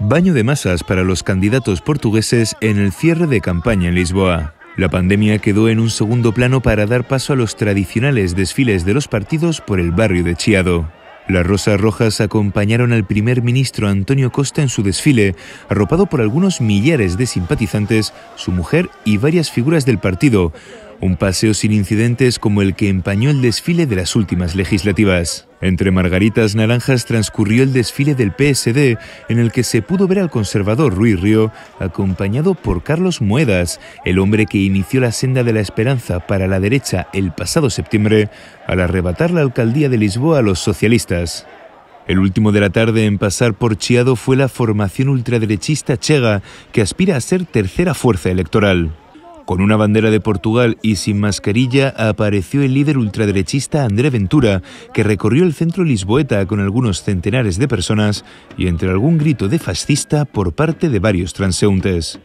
Baño de masas para los candidatos portugueses en el cierre de campaña en Lisboa. La pandemia quedó en un segundo plano para dar paso a los tradicionales desfiles de los partidos por el barrio de Chiado. Las rosas rojas acompañaron al primer ministro Antonio Costa en su desfile, arropado por algunos millares de simpatizantes, su mujer y varias figuras del partido, un paseo sin incidentes como el que empañó el desfile de las últimas legislativas. Entre margaritas naranjas transcurrió el desfile del PSD, en el que se pudo ver al conservador Rui Río, acompañado por Carlos Muedas, el hombre que inició la senda de la esperanza para la derecha el pasado septiembre, al arrebatar la alcaldía de Lisboa a los socialistas. El último de la tarde en pasar por Chiado fue la formación ultraderechista Chega, que aspira a ser tercera fuerza electoral. Con una bandera de Portugal y sin mascarilla apareció el líder ultraderechista André Ventura, que recorrió el centro lisboeta con algunos centenares de personas y entre algún grito de fascista por parte de varios transeúntes.